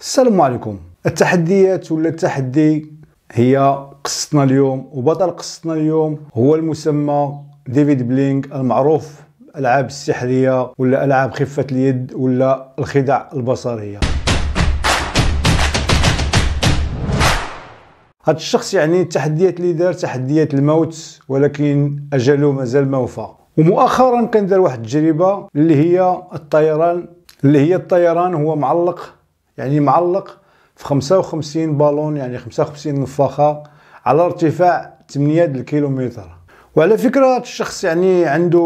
السلام عليكم التحديات ولا التحدي هي قصتنا اليوم وبطل قصتنا اليوم هو المسمى ديفيد بلينك المعروف العاب السحريه ولا العاب خفه اليد ولا الخدع البصريه هذا الشخص يعني التحديات اللي دار تحديات الموت ولكن اجله مازال ما وفى ومؤخرا كان دار واحد التجربه اللي هي الطيران اللي هي الطيران هو معلق يعني معلق في 55 بالون يعني 55 نفاخه على ارتفاع 8 الكيلومتر وعلى فكره الشخص يعني عنده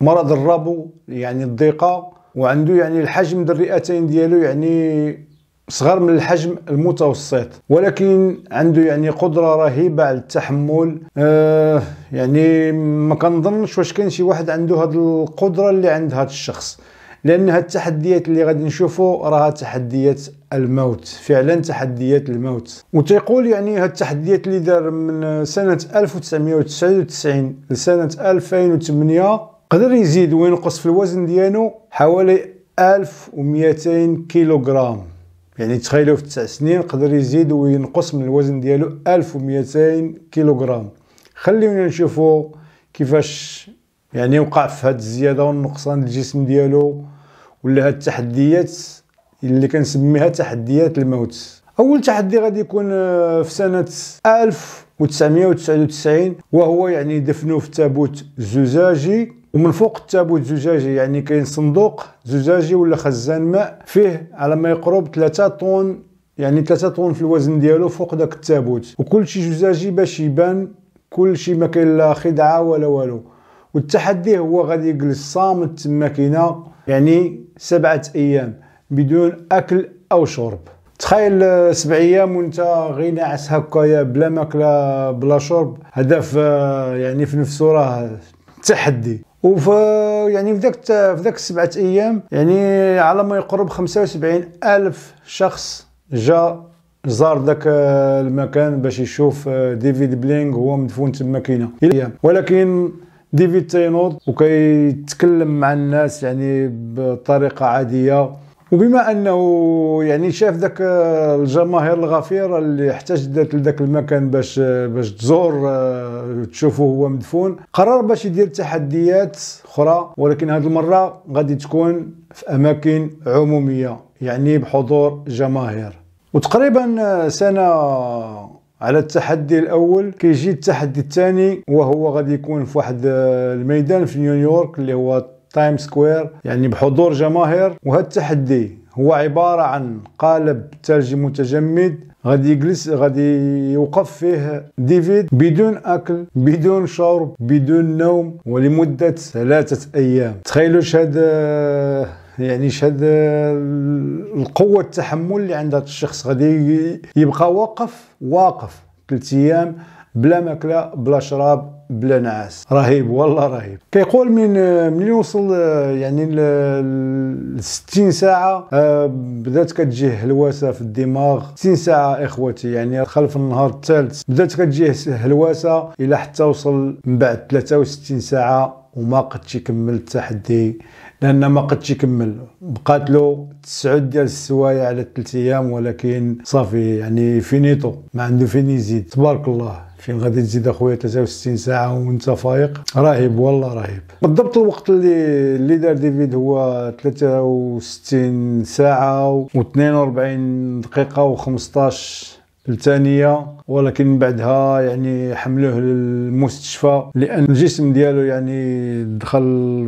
مرض الربو يعني الضيقه وعنده يعني الحجم ديال الرئتين ديالو يعني صغر من الحجم المتوسط ولكن عنده يعني قدره رهيبه على التحمل آه يعني ما كنظنش واش كاين شي واحد عنده هاد القدره اللي عند هاد الشخص لان هاد التحديات اللي غادي نشوفو راها تحديات الموت فعلا تحديات الموت وتيقول يعني هاد التحديات اللي دار من سنه 1999 لسنه 2008 قدر يزيد وينقص في الوزن ديالو حوالي 1200 كيلوغرام يعني تخيلوا في 9 سنين قدر يزيد وينقص من الوزن ديالو 1200 كيلوغرام خليونا نشوفوا كيفاش يعني وقع في هاد الزياده والنقصان الجسم ديالو ولا هاد التحديات اللي كنسميها تحديات الموت اول تحدي غادي يكون آه، في سنه 1999 وهو يعني دفنوا في تابوت زجاجي ومن فوق التابوت زجاجي يعني كاين صندوق زجاجي ولا خزان ماء فيه على ما يقرب 3 طن يعني 3 طن في الوزن ديالو فوق داك التابوت وكل شيء زجاجي باش يبان كل شيء ما كاين لا خدعه ولا والو والتحدي هو غادي يجلس صامت تما كاينه يعني سبعة أيام بدون أكل أو شرب تخيل آه، سبع ايام وانت غير ناعس هكايا بلا ماكله بلا شرب هذا آه، في يعني في نفسه راه تحدي وف آه، يعني في ذاك في ذاك السبعه ايام يعني على ما يقرب 75 الف شخص جا زار ذاك المكان باش يشوف ديفيد بلينغ هو مدفون تما كاينه ولكن ديفيد تينور وكيتكلم مع الناس يعني بطريقه عاديه وبما انه يعني شاف ذاك الجماهير الغفيره اللي احتجت لذاك المكان باش باش تزور تشوفه هو مدفون قرر باش يدير تحديات اخرى ولكن هذه المره غادي تكون في اماكن عموميه يعني بحضور جماهير وتقريبا سنه على التحدي الاول كيجي التحدي الثاني وهو غادي يكون في واحد آه، الميدان في نيويورك اللي هو تايم سكوير يعني بحضور جماهير وهذا التحدي هو عباره عن قالب ثلجي متجمد غادي يجلس غادي يوقف فيه ديفيد بدون اكل بدون شرب بدون نوم ولمده ثلاثه ايام تخيلوا هذا يعني شهد القوه التحمل اللي عند هذا الشخص غادي يبقى واقف واقف ثلاث ايام بلا ماكله بلا شراب بلا نعاس رهيب والله رهيب كيقول من من يوصل يعني ل 60 ساعه آه، بدات كتجيه هلوسه في الدماغ 60 ساعه اخوتي يعني خلف النهار الثالث بدات كتجيه هلوسه الى حتى وصل من بعد 63 ساعه وما قدش يكمل التحدي لان ما قدش يكمل بقات له تسعه ديال السوايع على ثلاث ايام ولكن صافي يعني فينيتو ما عنده فين يزيد تبارك الله فين غادي تزيد اخويا 63 ساعه وانت فايق رهيب والله رهيب بالضبط الوقت اللي اللي دار ديفيد هو 63 ساعه و42 دقيقه و15 الثانية ولكن بعدها يعني حملوه للمستشفى لأن الجسم ديالو يعني دخل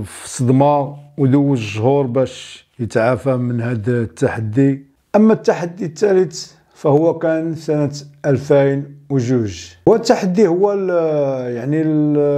في صدمة ودوز شهور باش يتعافى من هذا التحدي أما التحدي الثالث فهو كان سنة 2002 والتحدي هو الـ يعني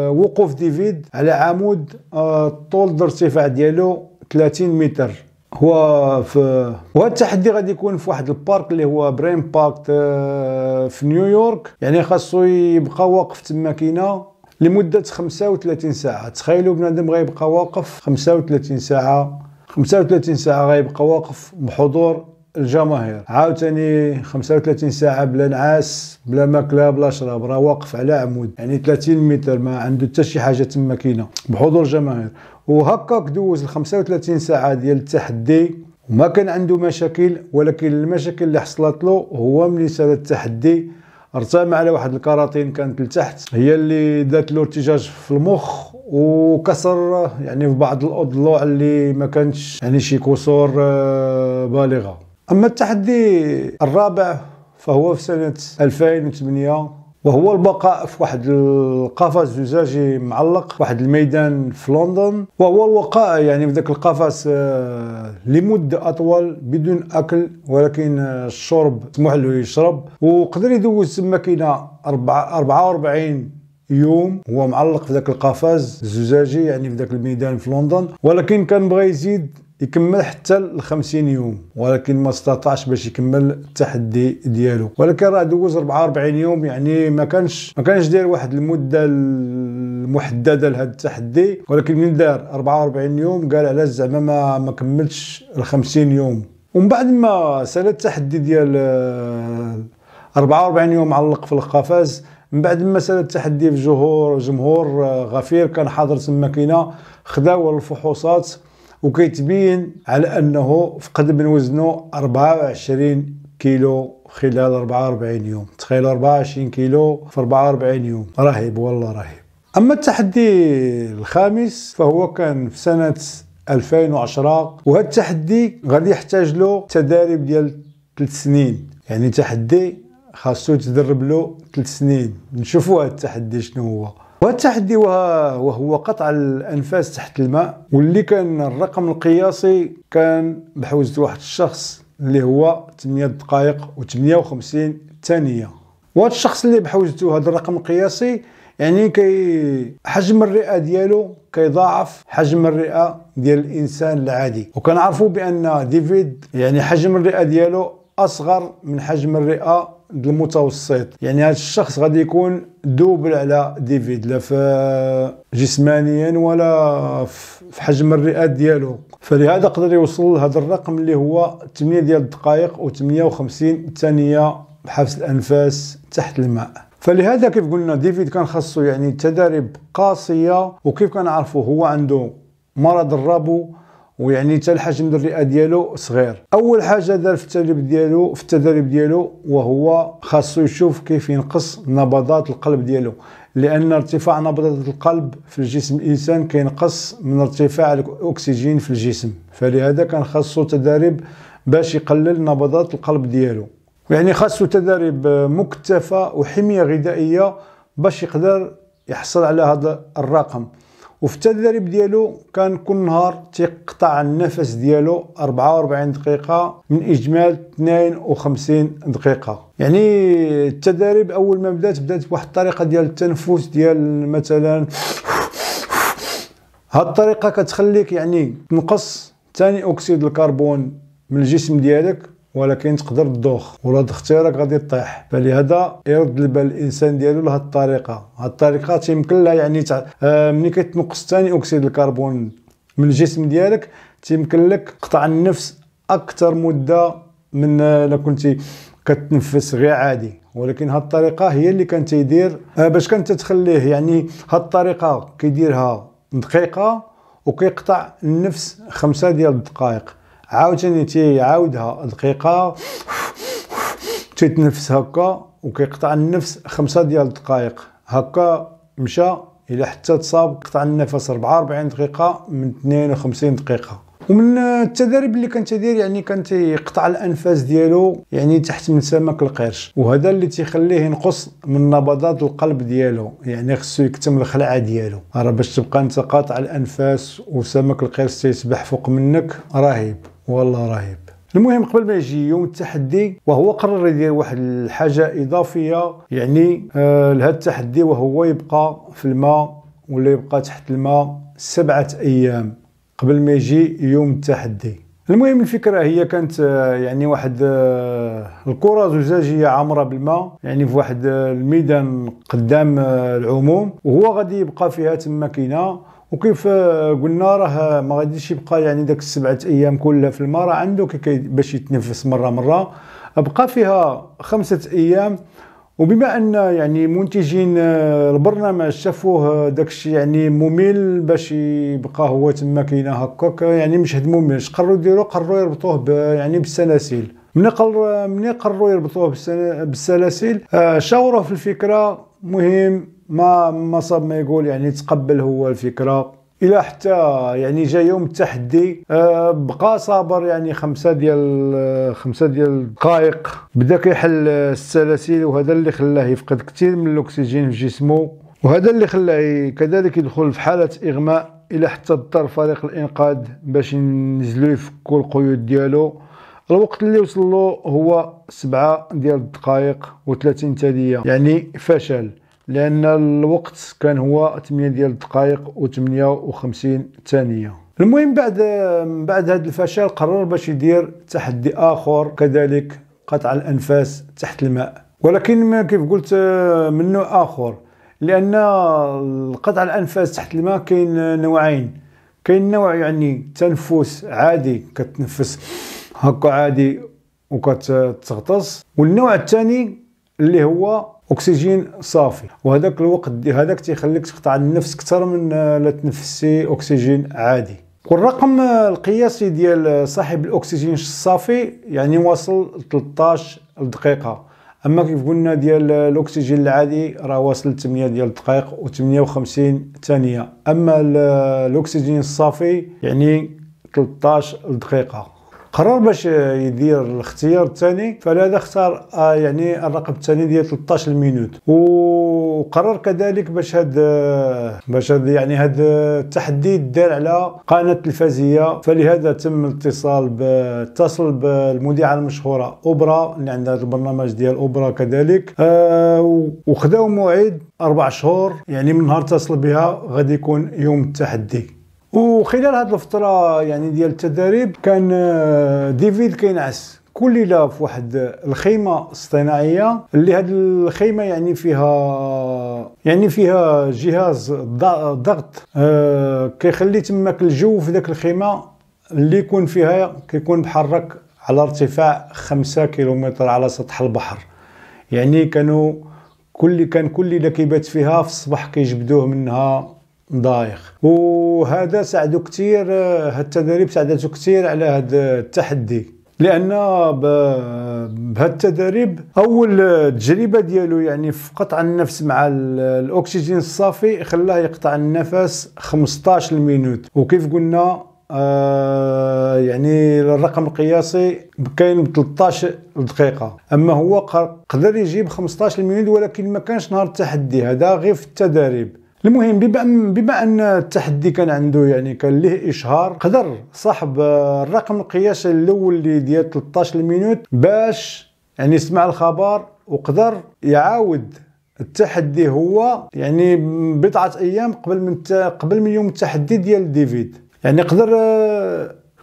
وقوف ديفيد على عمود آه، طول الارتفاع ديالو 30 متر هو في وهذا التحدي غادي يكون في واحد البارك اللي هو برين بارك آه، في نيويورك يعني خاصو يبقى واقف تما كاينه لمدة 35 ساعة تخيلوا بنادم غيبقى واقف 35 ساعة 35 ساعة غيبقى واقف بحضور الجماهير عاوتاني 35 ساعة بلا نعاس بلا ماكلة بلا شراب راه واقف على عمود يعني 30 متر ما عنده حتى شي حاجة تما كاينة بحضور الجماهير وهكاك دوز ال 35 ساعة ديال التحدي وما كان عنده مشاكل ولكن المشاكل اللي حصلت له هو ملي سال التحدي ارتمى على واحد الكراتين كانت لتحت هي اللي دات له ارتجاج في المخ وكسر يعني في بعض الاضلاع اللي ما كانتش يعني شي كسور آه، بالغه اما التحدي الرابع فهو في سنه 2008 وهو البقاء في واحد القفص زجاجي معلق واحد الميدان في لندن وهو الوقاء يعني في ذاك القفص آه، لمده اطول بدون اكل ولكن آه، الشرب مسموح له يشرب وقدر يدوز تما كاين 44 يوم هو معلق في ذاك القفص الزجاجي يعني في ذاك الميدان في لندن ولكن كان بغى يزيد يكمل حتى ل 50 يوم ولكن ما استطاعش باش يكمل التحدي ديالو ولكن راه دوز 44 يوم يعني ما كانش ما كانش داير واحد المده المحدده لهذا التحدي ولكن من دار 44 يوم قال علاش زعما ما ما كملتش ال 50 يوم ومن بعد ما سال التحدي ديال 44 آه، يوم معلق في القفاز من بعد ما سال التحدي في جمهور جمهور آه، غفير كان حاضر تما كاينه خداو الفحوصات وكيتبين على انه فقد من وزنه 24 كيلو خلال 44 يوم تخيلوا 24 كيلو في 44 يوم رهيب والله رهيب اما التحدي الخامس فهو كان في سنه 2010 وهذا التحدي غادي يحتاج له تدارب ديال 3 سنين يعني تحدي خاصو يتدرب له ثلاث سنين نشوفوا هذا التحدي شنو هو وهذا التحدي وهو قطع الانفاس تحت الماء واللي كان الرقم القياسي كان بحوزه واحد الشخص اللي هو 8 دقائق و58 ثانيه وهذا الشخص اللي بحوزته هذا الرقم القياسي يعني كي حجم الرئه ديالو كيضاعف حجم الرئه ديال الانسان العادي وكنعرفوا بان ديفيد يعني حجم الرئه ديالو اصغر من حجم الرئه المتوسط يعني هذا الشخص غادي يكون دوبل على ديفيد لا في جسمانيا ولا في حجم الرئات ديالو فلهذا قدر يوصل لهذا الرقم اللي هو 8 ديال الدقائق و58 ثانيه بحبس الانفاس تحت الماء فلهذا كيف قلنا ديفيد كان خاصو يعني تدريب قاسيه وكيف كنعرفوا هو عنده مرض الربو ويعني حتى الحجم الرئه ديالو صغير اول حاجه دار في التدريب ديالو في التدريب ديالو وهو خاصو يشوف كيف ينقص نبضات القلب ديالو لان ارتفاع نبضات القلب في الجسم الانسان كينقص من ارتفاع الاكسجين في الجسم فلهذا كان خاصو تدريب باش يقلل نبضات القلب ديالو يعني خاصو تدريب مكتفه وحميه غذائيه باش يقدر يحصل على هذا الرقم وفي التدريب ديالو كان كل نهار تيقطع النفس ديالو 44 دقيقة من إجمال 52 دقيقة يعني التدريب أول ما بدات بدات بواحد الطريقة ديال التنفس ديال مثلا هاد الطريقة كتخليك يعني تنقص ثاني أكسيد الكربون من الجسم ديالك ولكن تقدر تدوخ ولا دختي راك غادي طيح فلهذا يرد البال الانسان ديالو لهاد الطريقه هاد الطريقه تيمكن لها يعني تع... آه ملي كيتنقص ثاني اكسيد الكربون من الجسم ديالك تيمكن لك قطع النفس اكثر مده من آه، الا كنتي كتنفس غير عادي ولكن هاد الطريقه هي اللي كان تيدير آه باش كان تتخليه يعني هاد الطريقه كيديرها دقيقه وكيقطع النفس خمسة ديال الدقائق عاوتاني تيعاودها دقيقه تيتنفس هكا وكيقطع النفس خمسة ديال الدقائق هكا مشى الى حتى تصاب قطع النفس 44 دقيقه من 52 دقيقه ومن التدريب اللي كان تدير يعني كان تيقطع الانفاس ديالو يعني تحت من سمك القرش وهذا اللي تيخليه ينقص من نبضات القلب ديالو يعني خصو يكتم الخلعه ديالو راه باش تبقى انت قاطع الانفاس وسمك القرش تيسبح فوق منك رهيب والله رهيب المهم قبل ما يجي يوم التحدي وهو قرر يدير واحد الحاجه اضافيه يعني آه، لهذا التحدي وهو يبقى في الماء ولا يبقى تحت الماء سبعه ايام قبل ما يجي يوم التحدي المهم الفكره هي كانت آه، يعني واحد آه، الكره زجاجيه عامره بالماء يعني في واحد الميدان قدام العموم وهو غادي يبقى فيها تما كاينه وكيف آه، قلنا راه ما غاديش يبقى يعني داك السبعه ايام كلها في الماء راه عنده باش يتنفس مره مره بقى فيها خمسه ايام وبما ان يعني منتجين آه، البرنامج شافوه آه، داكشي يعني ممل باش يبقى هو تما كاين هكاك يعني مش ممل مملش قرروا يديروا قرروا يربطوه يعني بالسلاسل من قر من قرروا يربطوه بالسلاسل شاوروا في الفكره مهم ما ما صاب ما يقول يعني تقبل هو الفكره الى حتى يعني جا يوم التحدي آه، بقى صابر يعني خمسه ديال آه، خمسه ديال الدقائق بدا كيحل السلاسل وهذا اللي خلاه يفقد كثير من الاكسجين في جسمه وهذا اللي خلاه كذلك يدخل في حاله اغماء الى حتى اضطر فريق الانقاذ باش ينزلوا يفكوا القيود ديالو الوقت اللي وصل له هو سبعة ديال الدقائق و30 ثانيه يعني فشل لان الوقت كان هو 8 ديال الدقائق و58 ثانيه المهم بعد بعد هذا الفشل قرر باش يدير تحدي اخر كذلك قطع الانفاس تحت الماء ولكن كيف قلت من نوع اخر لان قطع الانفاس تحت الماء كاين نوعين كاين نوع يعني تنفس عادي كتنفس هكا عادي وكتغطس والنوع الثاني اللي هو اكسجين صافي وهذاك الوقت هذاك تيخليك تقطع النفس اكثر من آه، لا تنفسي اكسجين عادي والرقم آه، القياسي ديال آه، صاحب الاكسجين الصافي يعني واصل 13 دقيقه اما كيف قلنا ديال الاكسجين العادي راه واصل 8 ديال الدقائق و58 ثانيه اما الاكسجين الصافي يعني 13 دقيقه قرر باش يدير الاختيار الثاني فلهذا اختار آه، يعني الرقم الثاني ديال 13 مينوت وقرر كذلك باش هاد آه، باش هاد يعني هاد التحدي دار على قناه تلفزيه فلهذا تم الاتصال اتصل بالمذيعه المشهوره اوبرا اللي عندها البرنامج ديال اوبرا كذلك آه وخداو موعد اربع شهور يعني من نهار اتصل بها غادي يكون يوم التحدي وخلال هذه الفتره يعني ديال التدريب كان آه، ديفيد كينعس ليله في واحد الخيمة اصطناعية اللي هاد الخيمة يعني فيها يعني فيها جهاز ضغط آه، كيخلي تماك الجو في ذاك الخيمة اللي يكون فيها كيكون بحرك على ارتفاع خمسة كيلومتر على سطح البحر يعني كانوا كل كان كل ليله كيبات فيها في الصباح كيجبدوه منها ضايخ وهذا ساعدو كثير هاد التدريب ساعدته كثير على هاد التحدي لان بهاد التدريب اول تجربه ديالو يعني في قطع النفس مع الاكسجين الصافي خلاه يقطع النفس 15 مينوت وكيف قلنا آه يعني الرقم القياسي كاين ب 13 دقيقه اما هو قدر يجيب 15 مينوت ولكن ما كانش نهار التحدي هذا غير في التدريب المهم بما بما ان التحدي كان عنده يعني كان ليه اشهار قدر صاحب الرقم القياسي الاول اللي ديال 13 مينوت باش يعني سمع الخبر وقدر يعاود التحدي هو يعني بضعه ايام قبل من قبل من يوم التحدي ديال ديفيد يعني قدر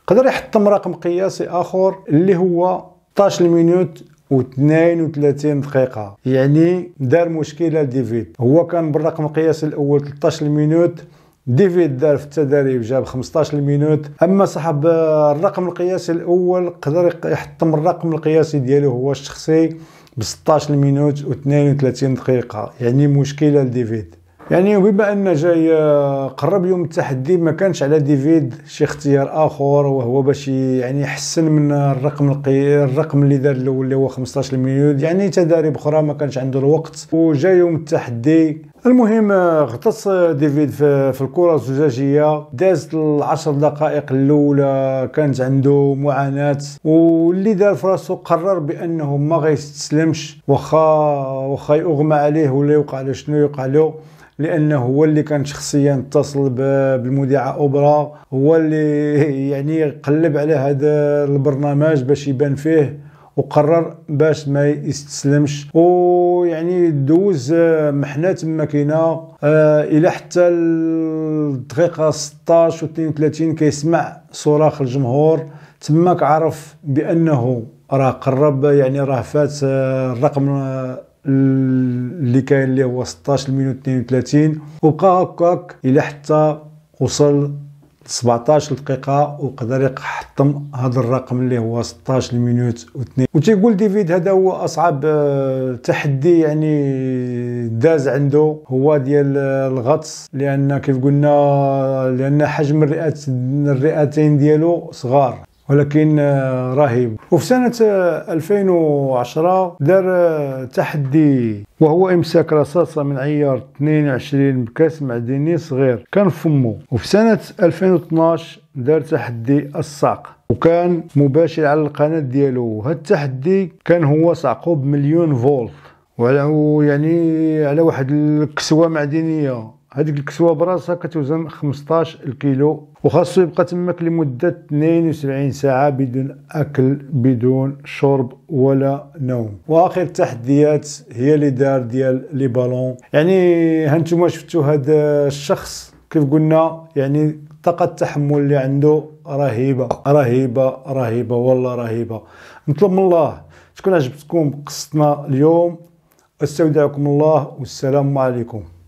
قدر يحطم رقم قياسي اخر اللي هو 13 مينوت و 32 دقيقة يعني دار مشكلة ديفيد هو كان بالرقم القياسي الأول 13 مينوت ديفيد دار في التدريب جاب 15 مينوت اما صاحب الرقم القياسي الاول قدر يحطم الرقم القياسي ديالو هو الشخصي ب 16 مينوت و 32 دقيقه يعني مشكله لديفيد يعني بما ان جاي آه، قرب يوم التحدي ما كانش على ديفيد شي اختيار اخر وهو باش يعني يحسن من الرقم القي... الرقم اللي دار الاول اللي هو 15 مليون يعني تدارب اخرى ما كانش عنده الوقت وجا يوم التحدي المهم آه، غطس آه، ديفيد في الكره الزجاجيه دازت العشر دقائق الاولى كانت عنده معاناه واللي دار فراسو قرر بانه ما غيستسلمش واخا واخا يغمى عليه ولا يوقع له شنو يوقع له لانه هو اللي كان شخصيا اتصل بالمذيعه اوبرا هو اللي يعني قلب على هذا البرنامج باش يبان فيه وقرر باش ما يستسلمش ويعني دوز آه، محنة تما كاينه آه، الى حتى الدقيقه 16 و 32 كيسمع صراخ الجمهور تماك عرف بانه راه قرب يعني راه فات آه، الرقم اللي كاين اللي هو 16 مينوت 32 وبقى هكاك الى حتى وصل 17 دقيقة وقدر يحطم هذا الرقم اللي هو 16 مينوت و2 وتيقول ديفيد هذا هو اصعب آه، تحدي يعني داز عنده هو ديال الغطس لان كيف قلنا لان حجم الرئتين ديالو صغار ولكن آه، رهيب وفي سنة 2010 آه، دار آه، تحدي وهو امساك رصاصة من عيار 22 بكاس معدني صغير كان فمو وفي سنة 2012 دار تحدي الساق وكان مباشر على القناة ديالو هالتحدي التحدي كان هو صعقه بمليون فولت وعلى يعني على واحد الكسوة معدنية هذيك الكسوه براسها كتوزن 15 الكيلو وخاصو يبقى تماك لمده 72 ساعه بدون اكل بدون شرب ولا نوم واخر التحديات هي اللي دار ديال لي بالون يعني هانتوما شفتوا هذا الشخص كيف قلنا يعني طاقه التحمل اللي عنده رهيبه رهيبه رهيبه والله رهيبه نطلب من الله تكون عجبتكم قصتنا اليوم استودعكم الله والسلام عليكم